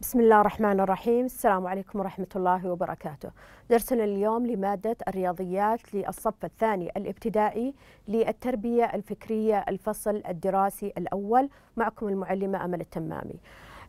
بسم الله الرحمن الرحيم السلام عليكم ورحمة الله وبركاته درسنا اليوم لمادة الرياضيات للصف الثاني الابتدائي للتربية الفكرية الفصل الدراسي الأول معكم المعلمة أمل التمامي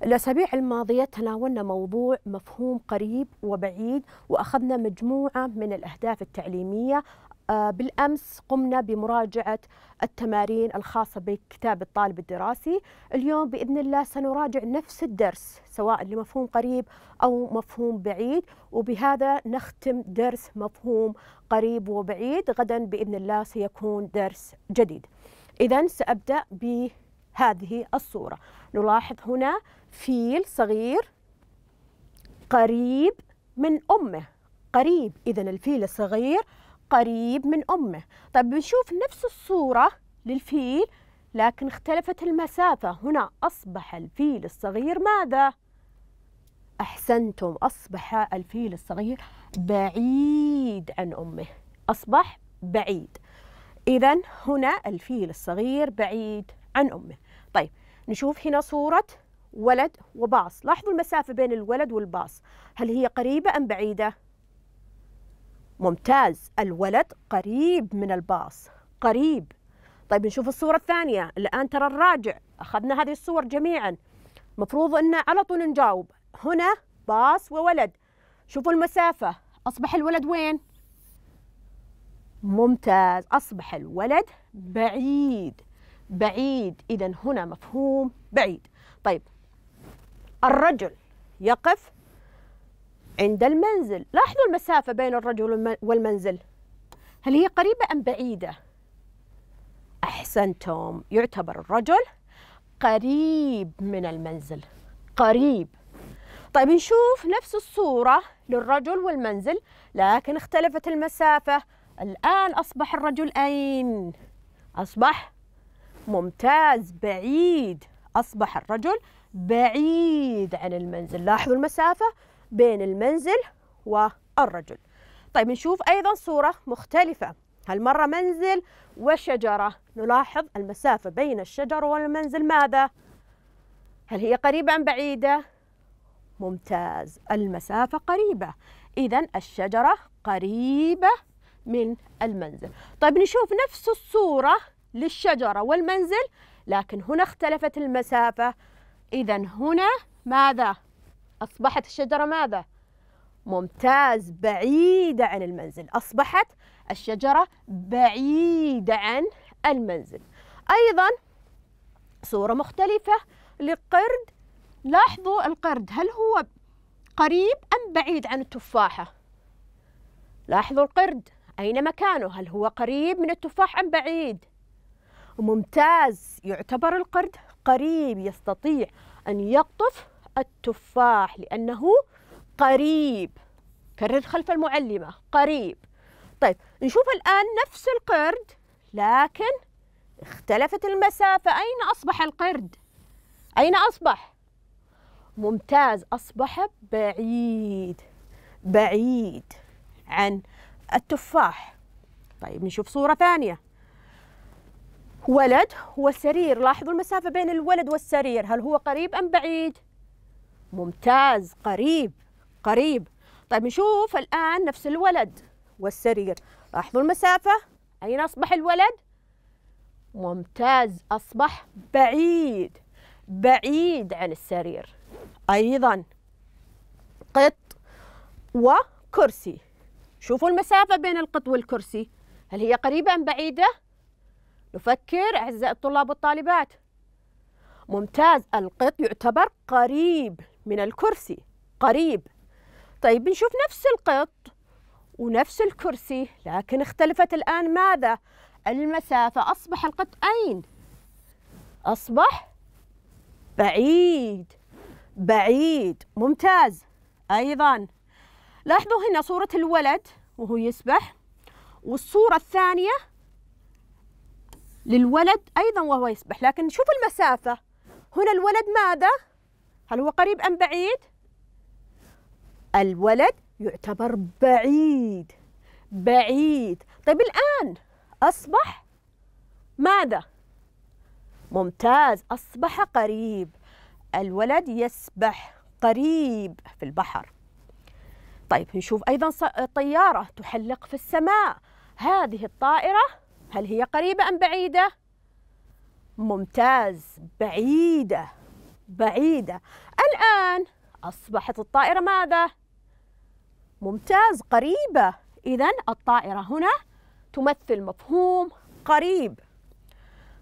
الأسابيع الماضية تناولنا موضوع مفهوم قريب وبعيد وأخذنا مجموعة من الأهداف التعليمية آه، بالأمس قمنا بمراجعة التمارين الخاصة بكتاب الطالب الدراسي اليوم بإذن الله سنراجع نفس الدرس سواء لمفهوم قريب أو مفهوم بعيد وبهذا نختم درس مفهوم قريب وبعيد غدا بإذن الله سيكون درس جديد إذا سأبدأ بهذه الصورة نلاحظ هنا فيل صغير قريب من أمه قريب إذا الفيل الصغير قريب من أمه طيب بنشوف نفس الصورة للفيل لكن اختلفت المسافة هنا أصبح الفيل الصغير ماذا؟ أحسنتم أصبح الفيل الصغير بعيد عن أمه أصبح بعيد إذا هنا الفيل الصغير بعيد عن أمه طيب نشوف هنا صورة ولد وباص لاحظوا المسافة بين الولد والباص هل هي قريبة أم بعيدة؟ ممتاز الولد قريب من الباص قريب طيب نشوف الصورة الثانية الآن ترى الراجع أخذنا هذه الصور جميعا مفروض أن على طول نجاوب هنا باص وولد شوفوا المسافة أصبح الولد وين؟ ممتاز أصبح الولد بعيد بعيد إذا هنا مفهوم بعيد طيب الرجل يقف عند المنزل لاحظوا المسافة بين الرجل والمنزل هل هي قريبة أم بعيدة؟ أحسنتم يعتبر الرجل قريب من المنزل قريب طيب نشوف نفس الصورة للرجل والمنزل لكن اختلفت المسافة الآن أصبح الرجل أين؟ أصبح ممتاز بعيد أصبح الرجل بعيد عن المنزل لاحظوا المسافة بين المنزل والرجل طيب نشوف أيضا صورة مختلفة هالمرة منزل وشجرة نلاحظ المسافة بين الشجر والمنزل ماذا؟ هل هي قريبة أم بعيدة؟ ممتاز المسافة قريبة إذا الشجرة قريبة من المنزل طيب نشوف نفس الصورة للشجرة والمنزل لكن هنا اختلفت المسافة إذا هنا ماذا؟ أصبحت الشجرة ماذا؟ ممتاز بعيدة عن المنزل أصبحت الشجرة بعيدة عن المنزل أيضا صورة مختلفة لقرد لاحظوا القرد هل هو قريب أم بعيد عن التفاحة لاحظوا القرد أين مكانه هل هو قريب من التفاح أم بعيد ممتاز يعتبر القرد قريب يستطيع أن يقطف التفاح لأنه قريب كرر خلف المعلمة قريب طيب نشوف الآن نفس القرد لكن اختلفت المسافة أين أصبح القرد؟ أين أصبح؟ ممتاز أصبح بعيد بعيد عن التفاح طيب نشوف صورة ثانية ولد وسرير لاحظوا المسافة بين الولد والسرير هل هو قريب أم بعيد؟ ممتاز قريب قريب طيب نشوف الآن نفس الولد والسرير لاحظوا المسافة أين أصبح الولد؟ ممتاز أصبح بعيد بعيد عن السرير أيضا قط وكرسي شوفوا المسافة بين القط والكرسي هل هي قريبة أم بعيدة؟ نفكر أعزائي الطلاب والطالبات ممتاز القط يعتبر قريب من الكرسي قريب طيب بنشوف نفس القط ونفس الكرسي لكن اختلفت الآن ماذا؟ المسافة أصبح القط أين؟ أصبح بعيد بعيد ممتاز أيضا لاحظوا هنا صورة الولد وهو يسبح والصورة الثانية للولد أيضا وهو يسبح لكن شوف المسافة هنا الولد ماذا؟ هل هو قريب أم بعيد؟ الولد يعتبر بعيد بعيد طيب الآن أصبح ماذا؟ ممتاز أصبح قريب الولد يسبح قريب في البحر طيب نشوف أيضا طيارة تحلق في السماء هذه الطائرة هل هي قريبة أم بعيدة؟ ممتاز بعيدة بعيدة الآن أصبحت الطائرة ماذا؟ ممتاز قريبة إذا الطائرة هنا تمثل مفهوم قريب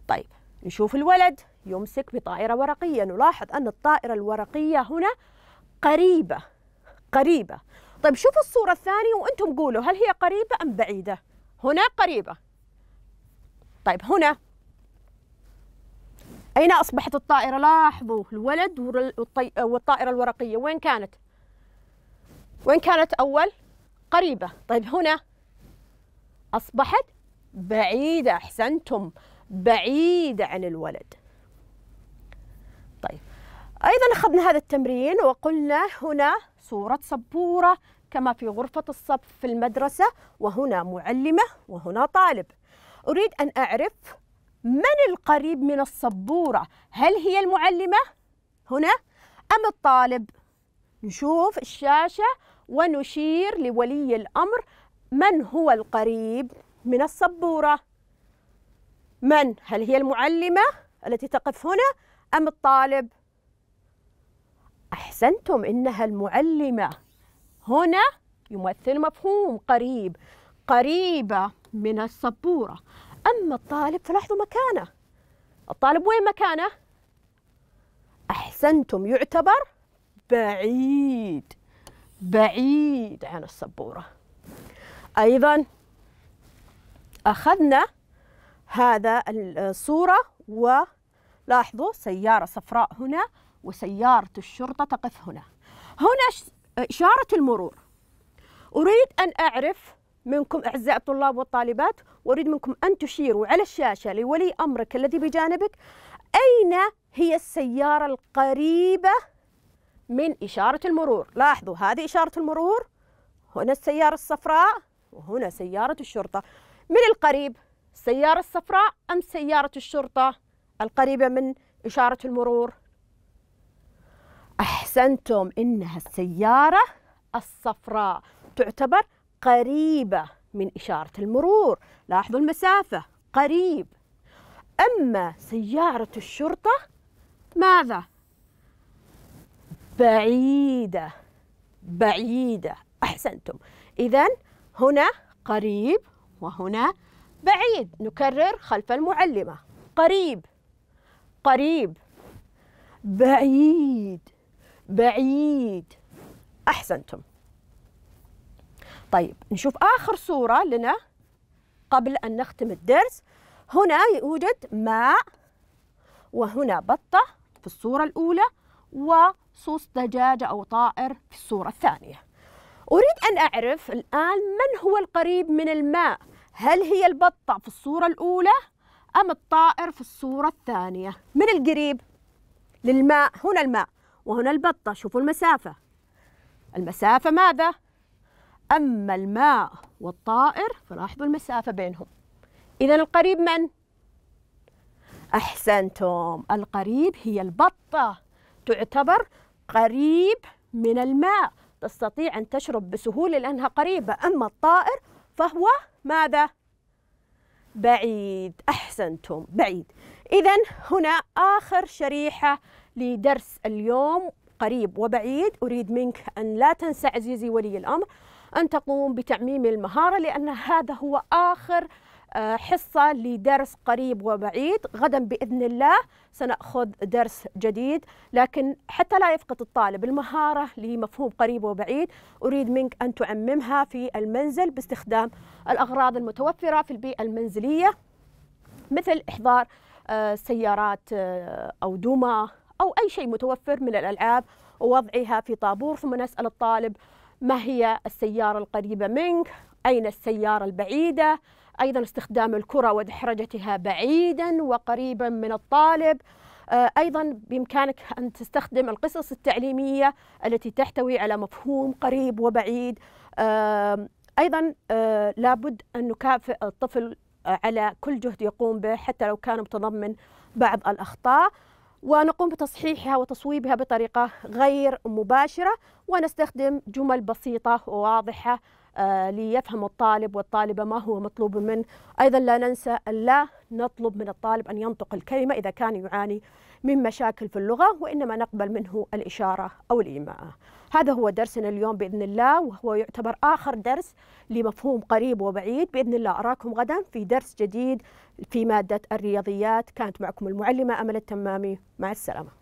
طيب نشوف الولد يمسك بطائرة ورقية نلاحظ أن الطائرة الورقية هنا قريبة قريبة طيب شوفوا الصورة الثانية وأنتم قولوا هل هي قريبة أم بعيدة هنا قريبة طيب هنا أين أصبحت الطائرة لاحظوا الولد والطائرة الورقية وين كانت وين كانت أول قريبة طيب هنا أصبحت بعيدة أحسنتم بعيدة عن الولد طيب أيضا أخذنا هذا التمرين وقلنا هنا صورة سبورة كما في غرفة الصف في المدرسة وهنا معلمة وهنا طالب أريد أن أعرف من القريب من السبورة هل هي المعلمة هنا أم الطالب نشوف الشاشة ونشير لولي الأمر من هو القريب من السبورة من هل هي المعلمة التي تقف هنا أم الطالب أحسنتم إنها المعلمة هنا يمثل مفهوم قريب قريبة من السبورة أما الطالب فلاحظوا مكانه الطالب وين مكانه؟ أحسنتم يعتبر بعيد بعيد عن السبورة أيضا أخذنا هذا الصورة ولاحظوا سيارة صفراء هنا وسيارة الشرطة تقف هنا هنا إشارة المرور أريد أن أعرف منكم أعزائي الطلاب والطالبات وأريد منكم أن تشيروا على الشاشة لولي أمرك الذي بجانبك أين هي السيارة القريبة من إشارة المرور لاحظوا هذه إشارة المرور هنا السيارة الصفراء وهنا سيارة الشرطة من القريب السيارة الصفراء أم سيارة الشرطة القريبة من إشارة المرور أحسنتم إنها السيارة الصفراء تعتبر قريبة من إشارة المرور لاحظوا المسافة قريب أما سيارة الشرطة ماذا؟ بعيدة بعيدة أحسنتم إذا هنا قريب وهنا بعيد نكرر خلف المعلمة قريب قريب بعيد بعيد أحسنتم طيب نشوف آخر صورة لنا قبل أن نختم الدرس هنا يوجد ماء وهنا بطة في الصورة الأولى وصوص دجاجة أو طائر في الصورة الثانية أريد أن أعرف الآن من هو القريب من الماء هل هي البطة في الصورة الأولى أم الطائر في الصورة الثانية من القريب للماء هنا الماء وهنا البطة شوفوا المسافة المسافة ماذا أما الماء والطائر فلاحظوا المسافة بينهم إذا القريب من؟ أحسنتم القريب هي البطة تعتبر قريب من الماء تستطيع أن تشرب بسهولة لأنها قريبة أما الطائر فهو ماذا؟ بعيد أحسنتم بعيد إذا هنا آخر شريحة لدرس اليوم قريب وبعيد أريد منك أن لا تنسى عزيزي ولي الأمر أن تقوم بتعميم المهارة لأن هذا هو آخر آه، حصة لدرس قريب وبعيد غدا بإذن الله سنأخذ درس جديد لكن حتى لا يفقد الطالب المهارة لمفهوم قريب وبعيد أريد منك أن تعممها في المنزل باستخدام الأغراض المتوفرة في البيئة المنزلية مثل إحضار آه، سيارات آه، أو دوما أو أي شيء متوفر من الألعاب ووضعها في طابور ثم نسأل الطالب ما هي السيارة القريبة منك أين السيارة البعيدة أيضا استخدام الكرة ودحرجتها بعيدا وقريبا من الطالب آه، أيضا بإمكانك أن تستخدم القصص التعليمية التي تحتوي على مفهوم قريب وبعيد آه، أيضا آه، لابد أن نكافئ الطفل على كل جهد يقوم به حتى لو كان متضمن بعض الأخطاء ونقوم بتصحيحها وتصويبها بطريقة غير مباشرة ونستخدم جمل بسيطة وواضحة آه، ليفهم الطالب والطالبة ما هو مطلوب منه أيضا لا ننسى أن لا نطلب من الطالب أن ينطق الكلمة إذا كان يعاني من مشاكل في اللغة وإنما نقبل منه الإشارة أو الإيماء هذا هو درسنا اليوم بإذن الله وهو يعتبر آخر درس لمفهوم قريب وبعيد بإذن الله أراكم غدا في درس جديد في مادة الرياضيات كانت معكم المعلمة أمل التمامي مع السلامة